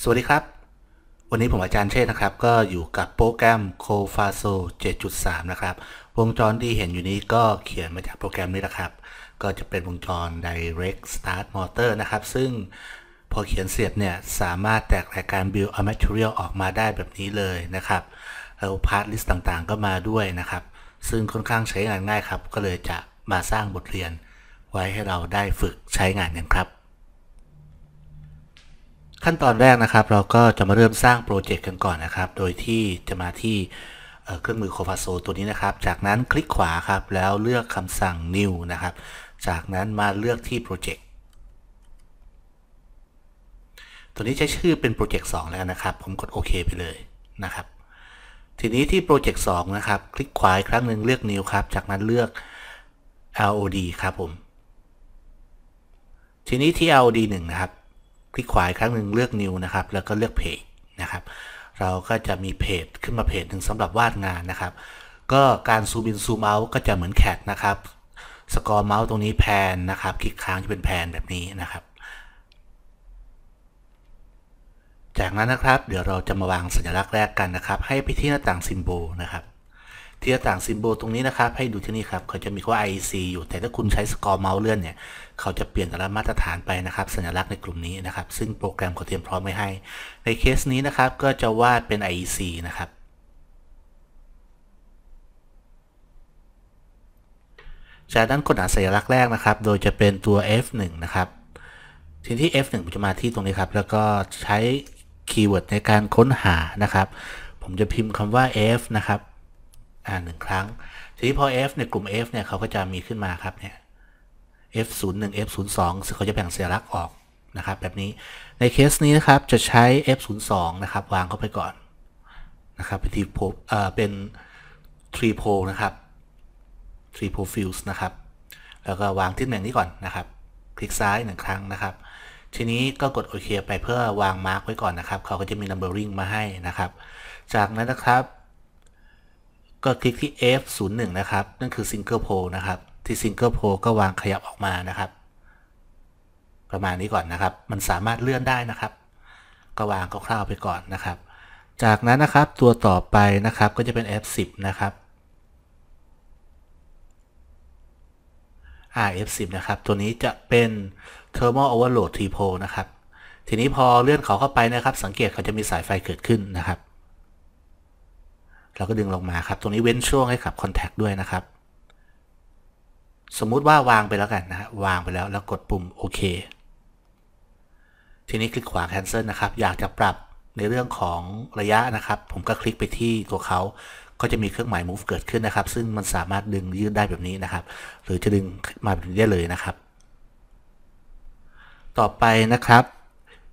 สวัสดีครับ วันนี้ผมอาจารย์เชษนะครับ ก็อยู่กับโปรแกรม c o f a s o 7.3 นะครับ วงจรที่เห็นอยู่นี้ก็เขียนมาจากโปรแกรมนี้นะครับ ก็จะเป็นวงจร Direct Start Motor นะครับ ซึ่งพอเขียนเสียบเนี่ยสามารถแตกรายการ Build a Material ออกมาได้แบบนี้เลยนะครับ แล้วพาร์ทลิสต์ต่างๆ ก็มาด้วยนะครับ ซึ่งค่อนข้างใช้งานง่ายครับ ก็เลยจะมาสร้างบทเรียน ไว้ให้เราได้ฝึกใช้งานกันครับขั้นตอนแรกนะครับเราก็จะมาเริ่มสร้างโปรเจกต์กันก่อนนะครับ โดยที่จะมาที่เครื่องมือโคฟาโซตัวนี้นะครับ จากนั้นคลิกขวาครับแล้วเลือกคำสั่ง new นะครับ จากนั้นมาเลือกที่โปรเจกต์ตัวนี้ใช้ชื่อเป็นโปรเจกต์2แล้วนนะครับ ผมกดโอเคไปเลยนะครับ ทีนี้ที่โปรเจกต์2นะครับคลิกขวาอีกครั้งหนึ่งเลือก new ครับจากนั้นเลือก LOD ครับผม ทีนี้ที่ LOD 1นะครับคลิกขวาอีกครั้งหนึ่งเลือก New นะครับแล้วก็เลือก Page นะครับเราก็จะมีเพจขึ้นมาเพจหนึ่งสำหรับวาดงานนะครับก็การซูมอินซูมเอาก็จะเหมือนแคดนะครับสกอร์เมาส์ตรงนี้แพนนะครับ คลิกค้างจะเป็นแพนแบบนี้นะครับ จากนั้นนะครับ เดี๋ยวเราจะมาวางสัญลักษณ์แรกกันนะครับ ให้ไปที่หน้าต่างซิมโบลนะครับ ที่หน้าต่างซิมโบลตรงนี้นะครับ ให้ดูที่นี่ครับเขาจะมีคำว่า IEC อยู่แต่ถ้าคุณใช้สกอร์เมาส์เลื่อนเนี่ยเขาจะเปลี่ยนแต่ละมาตรฐานไปนะครับ สัญลักษณ์ในกลุ่มนี้นะครับ ซึ่งโปรแกรมเขาเตรียมพร้อมไว้ให้ ในเคสนี้นะครับก็จะวาดเป็น IEC นะครับ จากนั้นกดหาสัญลักษณ์แรกนะครับ โดยจะเป็นตัว F1 นะครับ ทีนี้ F1 ผมจะมาที่ตรงนี้ครับ แล้วก็ใช้คีย์เวิร์ดในการค้นหานะครับ ผมจะพิมพ์คำว่า F นะครับ อ่านหนึ่งครั้ง ทีนี้พอ F ในกลุ่ม F เนี่ย เขาก็จะมีขึ้นมาครับเนี่ย F01 F02 ซึ่งเขาจะแบ่งสียลักษณ์ออกนะครับ แบบนี้ ในเคสนี้นะครับจะใช้ F02 นะครับวางเข้าไปก่อนนะครับเป็นทีโพเอ่อเป็นทรีโพนะครับทรีโพฟิลส์นะครับแล้วก็วางที่แหน่งนี้ก่อนนะครับ คลิกซ้ายหนึ่งครั้งนะครับ ทีนี้ก็กดโอเคไปเพื่อวางมาร์กไว้ก่อนนะครับ เขาก็จะมี numbering มาให้นะครับ จากนั้นนะครับก็คลิกที่ F01 นะครับ นั่นคือ single pole นะครับที่ซิงเกิลโพก็วางขยับออกมานะครับ ประมาณนี้ก่อนนะครับ มันสามารถเลื่อนได้นะครับ ก็วางคร่าวๆไปก่อนนะครับ จากนั้นนะครับตัวต่อไปนะครับก็จะเป็น F10 นะครับ RF10 นะครับ ตัวนี้จะเป็น Thermal Overload T-pole นะครับ ทีนี้พอเลื่อนเขาเข้าไปนะครับ สังเกตเขาจะมีสายไฟเกิดขึ้นนะครับ เราก็ดึงลงมาครับ ตรงนี้เว้นช่วงให้ขับ Contact ด้วยนะครับสมมุติว่าวางไปแล้วกันนะฮะวางไปแล้ว แล้วกดปุ่มโอเคทีนี้คลิกขวา cancel นะครับ อยากจะปรับในเรื่องของระยะนะครับ ผมก็คลิกไปที่ตัวเขา ก็จะมีเครื่องหมาย move เกิดขึ้นนะครับ ซึ่งมันสามารถดึงยืดได้แบบนี้นะครับ หรือจะดึงมาแบบนี้ได้เลยนะครับ ต่อไปนะครับ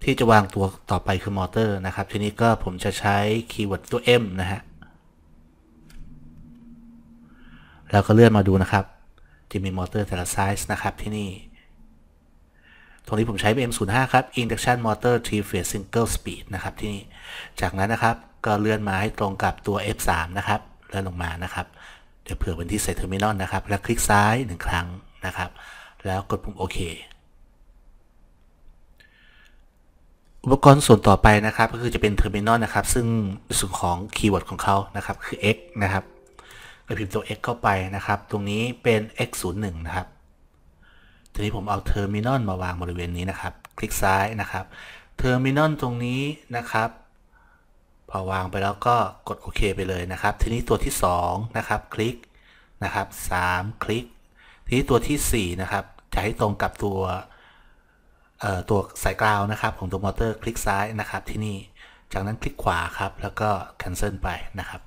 ที่จะวางตัวต่อไปคือมอเตอร์ นะครับทีนี้ก็ผมจะใช้คีย์เวิร์ดตัว M นะฮะแล้วก็เลื่อนมาดูนะครับที่มีมอเตอร์แต่ละไซส์นะครับที่นี่ ตรงนี้ผมใช้ BM05 ครับ Induction Motor 3 Phase Single Speed นะครับที่นี่ จากนั้นนะครับก็เลื่อนมาให้ตรงกับตัว F3 นะครับ เลื่อนลงมานะครับ เดี๋ยวเผื่อเป็นที่ใส่เทอร์มินอลนะครับ แล้วคลิกซ้าย1ครั้งนะครับ แล้วกดปุ่มโอเค อุปกรณ์ส่วนต่อไปนะครับ ก็คือจะเป็นเทอร์มินอลนะครับ ซึ่งส่วนของคีย์เวิร์ดของเขานะครับ คือ x นะครับไปพิมพ์ตัว x เข้าไปนะครับ ตรงนี้เป็น x 0 1นะครับทีนี้ผมเอาเทอร์มินอลมาวางบริเวณนี้นะครับ คลิกซ้ายนะครับเทอร์มินอลตรงนี้นะครับ พอวางไปแล้วก็กดโอเคไปเลยนะครับ ทีนี้ตัวที่2นะครับคลิกนะครับ 3 คลิก ทีนี้ตัวที่4นะครับจะให้ตรงกับตัวตัวสายกราวนะครับของตัวมอเตอร์คลิกซ้ายนะครับ ที่นี่จากนั้นคลิกขวาครับ แล้วก็ cancel ไปนะครับ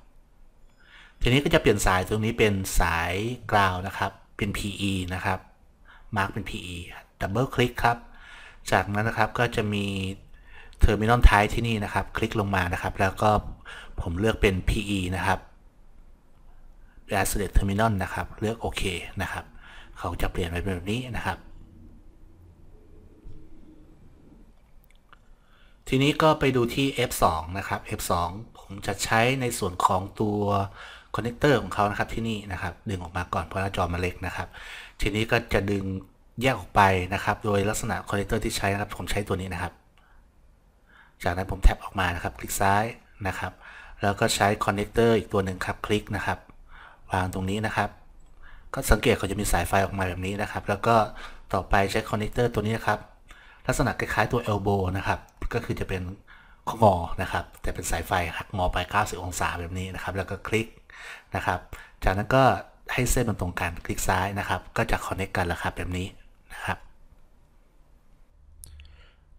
ทีนี้ก็จะเปลี่ยนสายตรงนี้เป็นสายกราวนะครับ เป็น PE นะครับ มาร์กเป็น PE ดับเบิลคลิกครับ จากนั้นนะครับก็จะมีเทอร์มินอลท้ายที่นี่นะครับ คลิกลงมานะครับ แล้วก็ผมเลือกเป็น PE นะครับ as สเ l e เท terminal นะครับ เลือกโอเคนะครับ เขาจะเปลี่ยนไปเป็นแบบนี้นะครับ ทีนี้ก็ไปดูที่ F2 นะครับ F2 ผมจะใช้ในส่วนของตัวคอนเนคเตอร์ของเขานะครับที่นี่นะครับดึงออกมาก่อนเพราะหน้าจอมันเล็กนะครับ ทีนี้ก็จะดึงแยกออกไปนะครับ โดยลักษณะคอนเนคเตอร์ที่ใช้นะครับ ผมใช้ตัวนี้นะครับ จากนั้นผมแท็บออกมานะครับ คลิกซ้ายนะครับ แล้วก็ใช้คอนเนคเตอร์อีกตัวหนึ่งครับ คลิกนะครับ วางตรงนี้นะครับ ก็สังเกตเขาจะมีสายไฟออกมาแบบนี้นะครับ แล้วก็ต่อไปใช้คอนเนคเตอร์ตัวนี้นะครับลักษณะคล้ายๆตัวเอลโบนะครับก็คือจะเป็นงอนะครับ แต่เป็นสายไฟหักงอไป90องศาแบบนี้นะครับ แล้วก็คลิกนะครับจากนั้นก็ให้เส้นมันตรงกันคลิกซ้ายนะครับ ก็จะคอนเนคกันแล้วครับแบบนี้นะครับ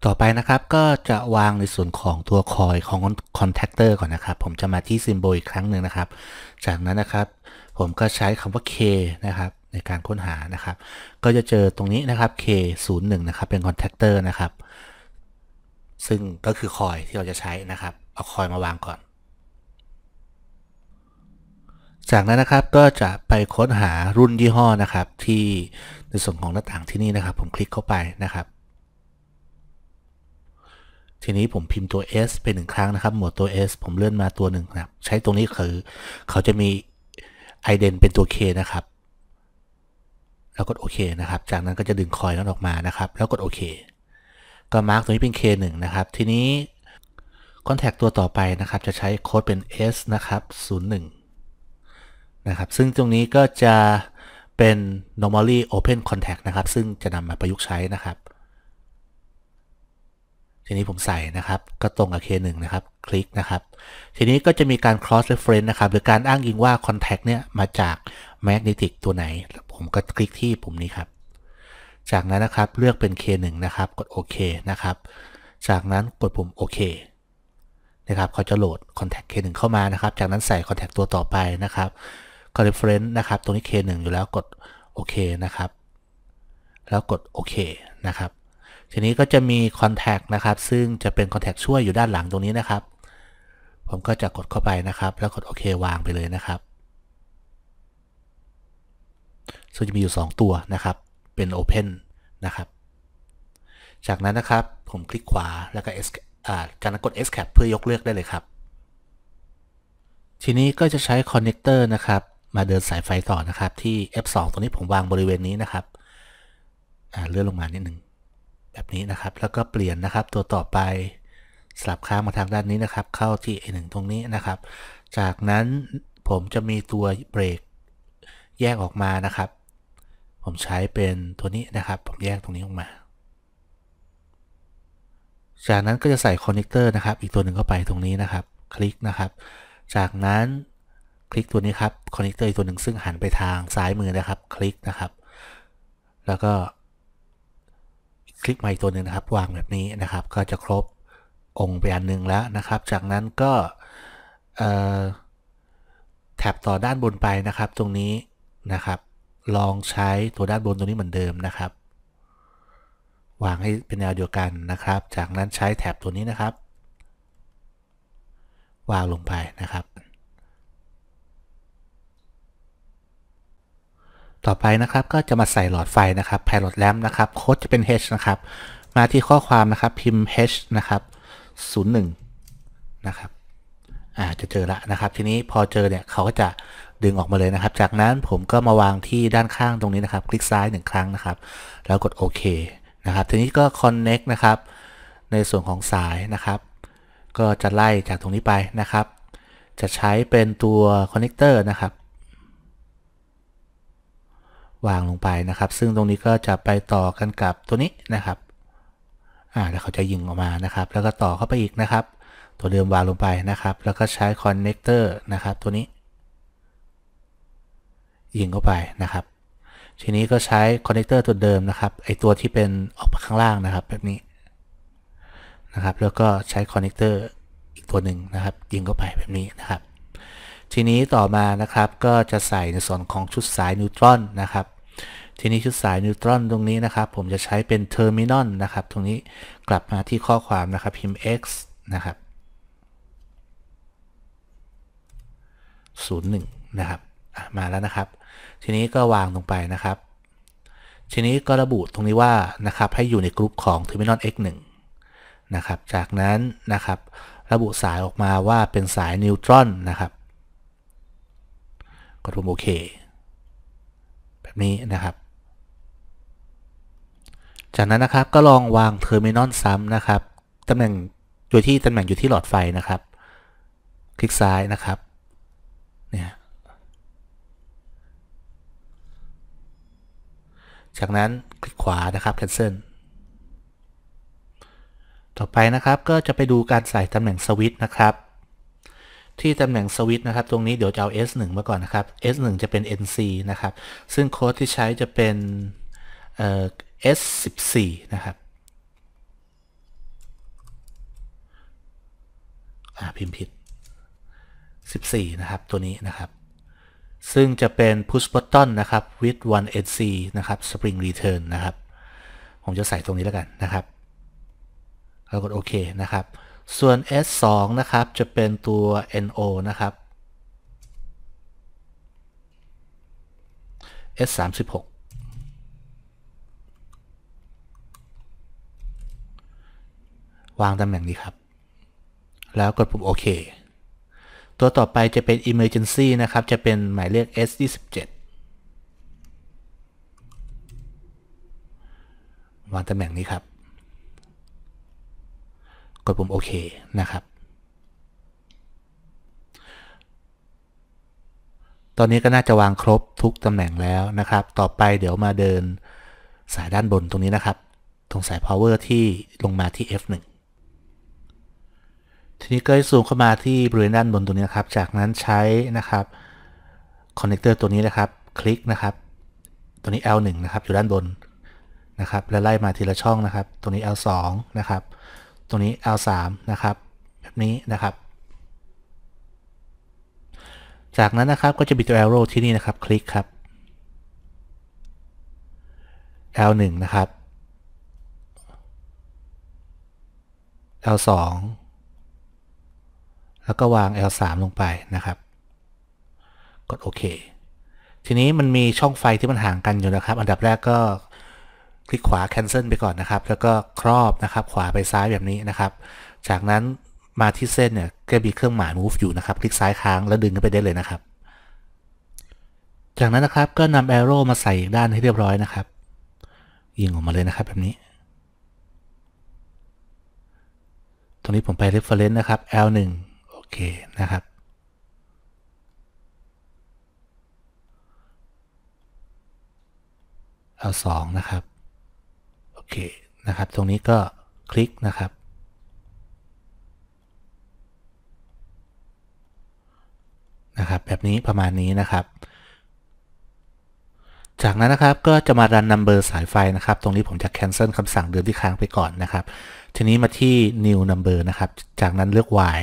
ต่อไปนะครับก็จะวางในส่วนของตัวคอยของคอนแทคเตอร์ก่อนนะครับ ผมจะมาที่ซิมโบลอีกครั้งหนึ่งนะครับจากนั้นนะครับผมก็ใช้คำว่า K นะครับ ในการค้นหานะครับ ก็จะเจอตรงนี้นะครับ K01 นะครับเป็นคอนแทคเตอร์นะครับซึ่งก็คือคอยที่เราจะใช้นะครับเอาคอยมาวางก่อนจากนั้นนะครับก็จะไปค้นหารุ่นยี่ห้อนะครับที่ในส่วนของหน้าต่างที่นี่นะครับ ผมคลิกเข้าไปนะครับ ทีนี้ผมพิมพ์ตัว S เป็นหนึ่งครั้งนะครับ หมวดตัว S ผมเลื่อนมาตัวหนึ่งนะครับ ใช้ตรงนี้คือเขาจะมี i d e n เป็นตัว K นะครับ แล้วกดโอเคนะครับจากนั้น ก็จะดึงคอยนั้นออกมานะครับแล้วกดโอเคก็มาร์กตรงนี้เป็น K1 นะครับ ทีนี้คอนแทคตัวต่อไปนะครับจะใช้โค้ดเป็น S นะครับ01นะครับซึ่งตรงนี้ก็จะเป็น normally open contact นะครับ ซึ่งจะนำมาประยุกต์ใช้นะครับ ทีนี้ผมใส่นะครับก็ตรงกับ K1 นะครับ คลิกนะครับ ทีนี้ก็จะมีการ cross reference นะครับหรือการอ้างอิงว่า contact เนี่ยมาจาก magnetic ตัวไหน ผมก็คลิกที่ปุ่มนี้ครับ จากนั้นนะครับเลือกเป็น K1 นะครับ กดโอเคนะครับจากนั้นกดปุ่มโอเคนะครับเขาจะโหลด contact K1 เข้ามานะครับ จากนั้นใส่ contact ตัวต่อไปนะครับ Reference นะครับ ตรงนี้ K1 อยู่แล้วกดโอเคนะครับ แล้วกดโอเคนะครับ ทีนี้ก็จะมี Contact นะครับ ซึ่งจะเป็น Contact ช่วยอยู่ด้านหลังตรงนี้นะครับ ผมก็จะกดเข้าไปนะครับ แล้วกดโอเควางไปเลยนะครับ ซึ่งจะมีอยู่ 2 ตัวนะครับ เป็น Open นะครับ จากนั้นนะครับ ผมคลิกขวา แล้วก็ S จากนั้นกด Escape เพื่อยกเลือกได้เลยครับ ทีนี้ก็จะใช้คอนเนคเตอร์นะครับมาเดินสายไฟต่อนะครับ ที่ F2 ตรงนี้ผมวางบริเวณนี้นะครับเลื่อนลงมานิดหนึ่งแบบนี้นะครับแล้วก็เปลี่ยนนะครับตัวต่อไปสลับข้างมาทางด้านนี้นะครับ เข้าที่ A1 ตรงนี้นะครับ จากนั้นผมจะมีตัวเบรกแยกออกมานะครับ ผมใช้เป็นตัวนี้นะครับ ผมแยกตรงนี้ออกมา จากนั้นก็จะใส่คอนเนคเตอร์นะครับ อีกตัวหนึ่งเข้าไปตรงนี้นะครับ คลิกนะครับ จากนั้นคลิกตัวนี้ครับคอนเนคเตอร์อีกตัวหนึ่งซึ่งหันไปทางซ้ายมือนะครับคลิกนะครับ แล้วก็คลิกมาอีกตัวหนึ่งนะครับ วางแบบนี้นะครับ ก็จะครบองค์ไปอันหนึ่งแล้วนะครับ จากนั้นก็แท็บต่อด้านบนไปนะครับ ตรงนี้นะครับ ลองใช้ตัวด้านบนตัวนี้เหมือนเดิมนะครับวางให้เป็นแนวเดียวกันนะครับ จากนั้นใช้แท็บตัวนี้นะครับ วางลงไปนะครับต่อไปนะครับก็จะมาใส่หลอดไฟนะครับหลอดแ l มป์นะครับโค้ดจะเป็น H นะครับ มาที่ข้อความนะครับพิมพ์ H นะครับ 01 นะครับอ่าจะเจอละนะครับ ทีนี้พอเจอเนี่ยเขาก็จะดึงออกมาเลยนะครับ จากนั้นผมก็มาวางที่ด้านข้างตรงนี้นะครับ คลิกซ้ายหนึ่งครั้งนะครับ แล้วกดโอเคนะครับ ทีนี้ก็ Connect นะครับ ในส่วนของสายนะครับ ก็จะไล่จากตรงนี้ไปนะครับ จะใช้เป็นตัวคอนเนคเตอร์นะครับวางลงไปนะครับซึ่งตรงนี้ก็จะไปต่อกันกับตัวนี้นะครับอ่าแล้วเขาจะยิงออกมานะครับ แล้วก็ต่อเข้าไปอีกนะครับ ตัวเดิมวางลงไปนะครับแล้วก็ใช้คอนเนคเตอร์นะครับตัวนี้ยิงเข้าไปนะครับ ทีนี้ก็ใช้คอนเนคเตอร์ตัวเดิมนะครับ ไอตัวที่เป็นออกมาข้างล่างนะครับแบบนี้นะครับ แล้วก็ใช้คอนเนคเตอร์อีกตัวหนึ่งนะครับ ยิงเข้าไปแบบนี้นะครับ ทีนี้ต่อมานะครับก็จะใส่ในส่วนของชุดสายนิวตรอนนะครับทีนี้ชุดสายนิวตรอนตรงนี้นะครับ ผมจะใช้เป็นเทอร์มินอลนะครับตรงนี้กลับมาที่ข้อความนะครับพิมพ์ x นะครับ 01 นะครับมาแล้วนะครับ ทีนี้ก็วางลงไปนะครับ ทีนี้ก็ระบุตรงนี้ว่านะครับให้อยู่ในกลุ่มของเทอร์มินอล x1 นะครับจากนั้นนะครับ ระบุสายออกมาว่าเป็นสายนิวตรอนนะครับกดปุ่มโอเคแบบนี้นะครับจากนั้นนะครับก็ลองวางเทอร์มินอลซ้ำนะครับตำแหน่งอยู่ที่ตำแหน่งอยู่ที่หลอดไฟนะครับ คลิกซ้ายนะครับเนี่ยจากนั้นคลิกขวานะครับ cancel ต่อไปนะครับก็จะไปดูการใส่ตำแหน่งสวิตช์นะครับ ที่ตำแหน่งสวิตช์นะครับตรงนี้เดี๋ยวจะเอา S1 มาก่อนนะครับ S1 จะเป็น NC นะครับซึ่งโค้ดที่ใช้จะเป็น S14 นะครับพิมพ์ผิด 14 นะครับ ตัวนี้ นะครับ ซึ่งจะเป็น push button นะครับ with one nc นะครับ spring return นะครับ ผมจะใส่ตรงนี้แล้วกันนะครับ แล้วกดโอเค นะครับ ส่วน s2 นะครับ จะเป็นตัว no นะครับ s36 วางตำแหน่งนี้ครับ แล้วกดปุ่มโอเค ตัวต่อไปจะเป็น Emergency นะครับ จะเป็นหมายเลข S27 วางตำแหน่งนี้ครับ กดปุ่มโอเคนะครับ ตอนนี้ก็น่าจะวางครบทุกตำแหน่งแล้วนะครับ ต่อไปเดี๋ยวมาเดินสายด้านบนตรงนี้นะครับ ตรงสาย power ที่ลงมาที่ F1 ทีนี้ก็ให้ซูมเข้ามาที่บริเวณด้านบนตัวนี้นะครับ จากนั้นใช้นะครับคอนเนคเตอร์ตัวนี้นะครับ คลิกนะครับตัวนี้ L1 นะครับอยู่ด้านบนนะครับ แล้วไล่มาทีละช่องนะครับตัวนี้ L2 นะครับ ตัวนี้ L3 นะครับแบบนี้นะครับจากนั้นนะครับก็จะมีตัว arrow ที่นี่นะครับ คลิกครับ L1 นะครับ L2 แล้วก็วาง L3 ลงไปนะครับ กดโอเค ทีนี้มันมีช่องไฟ ที่มันห่างกันอยู่นะครับ อันดับแรกก็คลิกขวา cancel ไปก่อนนะครับ แล้วก็ครอบนะครับ ขวาไปซ้ายแบบนี้นะครับ จากนั้นมาที่เส้นเนี่ยก็มีเครื่องหมาย move อยู่นะครับ คลิกซ้ายค้างแล้วดึงขึ้นไปได้เลยนะครับ จากนั้นนะครับก็นำ arrow มาใส่อีกด้านให้เรียบร้อยนะครับ ยิงออกมาเลยนะครับแบบนี้ ตรงนี้ผมไป reference นะครับ L1 เคนะครับเอาสองนะครับ โอเคนะครับ ตรงนี้ก็คลิกนะครับ นะครับ แบบนี้ประมาณนี้นะครับ จากนั้นนะครับ ก็จะมารันนัมเบอร์สายไฟนะครับ ตรงนี้ผมจะแคนเซิลคำสั่งเดิมที่ค้างไปก่อนนะครับ ทีนี้มาที่ new number นะครับ จากนั้นเลือก y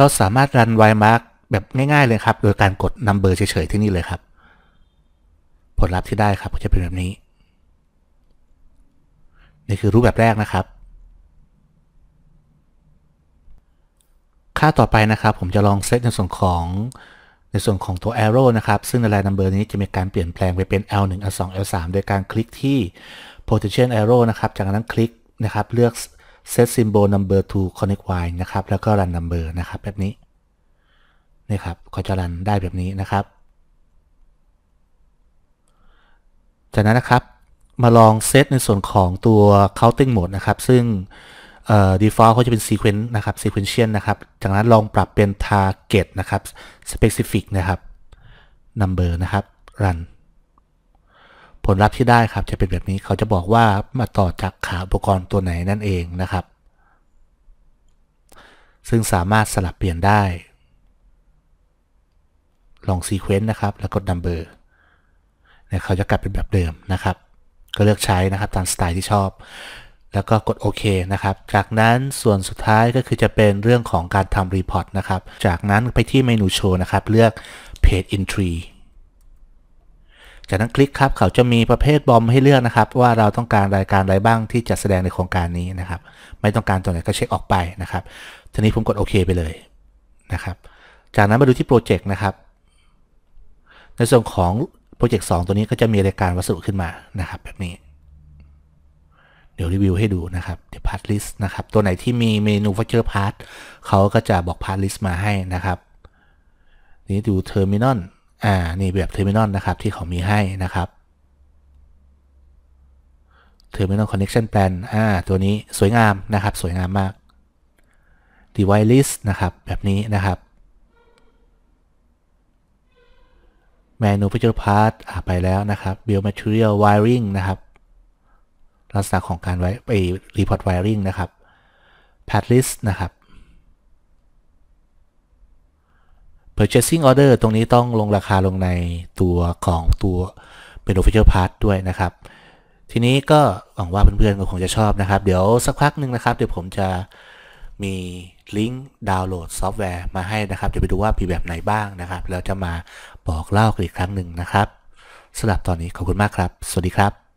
เราสามารถรันไวมาร์กแบบง่ายๆเลยครับ โดยการกดนัมเบอร์เฉยๆที่นี่เลยครับ ผลลัพธ์ที่ได้ครับก็จะเป็นแบบนี้ นี่คือรูปแบบแรกนะครับค่าต่อไปนะครับผมจะลองเซตในส่วนของ ในส่วนของตัว arrow นะครับ ซึ่งในลายนัมเบอร์นี้จะมีการเปลี่ยนแปลงไปเป็น l 1 l 2 l 3โดยการคลิกที่ position arrow นะครับจากนั้นคลิกนะครับเลือก set symbol number to connect y นะครับ แล้วก็ run number นะครับ แบบนี้ นี่ครับเขาจะรันได้แบบนี้นะครับ จากนั้นนะครับ มาลองเซตในส่วนของตัว counting mode นะครับ ซึ่ง default เขาจะเป็น sequence นะครับ sequential นะครับ จากนั้นลองปรับเป็น target นะครับ specific นะครับ number นะครับ run ลลัพธ์ที่ได้ครับจะเป็นแบบนี้เขาจะบอกว่ามาต่อจากขาอุปกรณ์ตัวไหนนั่นเองนะครับ ซึ่งสามารถสลับเปลี่ยนได้ ลองซีเควนต์นะครับ แล้วกดดัมเบอร์เนี่ยเขาจะกลับเป็นแบบเดิมนะครับ ก็เลือกใช้นะครับตามสไตล์ที่ชอบ แล้วก็กดโอเคนะครับ จากนั้นส่วนสุดท้ายก็คือจะเป็นเรื่องของการทำรีพอร์ตนะครับ จากนั้นไปที่เมนูโชว์นะครับ เลือก Page Entry จากนั้นคลิกครับเขาจะมีประเภทบอมให้เลือกนะครับ ว่าเราต้องการรายการอะไรบ้างที่จะแสดงในโครงการนี้นะครับ ไม่ต้องการตัวไหนก็เช็คออกไปนะครับทีนี้ผมกดโอเคไปเลยนะครับ จากนั้นมาดูที่โปรเจกต์นะครับ ในส่วนของโปรเจกต์สตัวนี้ก็จะมีรายการวัสดุขึ้นมานะครับแบบนี้ เดี๋ยวรีวิวให้ดูนะครับเดี๋ยวพาร์ทลิสต์นะครับตัวไหนที่มีเมนูฟัชเจอร์พาร์ทเขาก็จะบอกพาร์ทลิสต์มาให้นะครับนี้ดูเทอร์มินอลอ่า นี่แบบเทอร์มินอลนะครับที่เขามีให้นะครับเทอร์มินอลคอนเนกชันแปลนอ่าตัวนี้สวยงามนะครับสวยงามมาก device list นะครับแบบนี้นะครับ manufacture part อ่าไปแล้วนะครับ build material wiring นะครับลักษณะของการไว้ไป report wiring นะครับ path list นะครับ purchasing order ตรงนี้ต้องลงราคาลงในตัวของตัวเป็น official part ด้วยนะครับ ทีนี้ก็หวังว่าเพื่อนๆก็คงจะชอบนะครับ เดี๋ยวสักพักหนึ่งนะครับ เดี๋ยวผมจะมีลิงก์ดาวน์โหลด ซอฟต์แวร์มาให้นะครับเดี๋ยวไปดูว่า มีแบบไหนบ้างนะครับ แล้วจะมาบอกเล่ากันอีกครั้งหนึ่งนะครับสำหรับตอนนี้ขอบคุณมากครับ สวัสดีครับ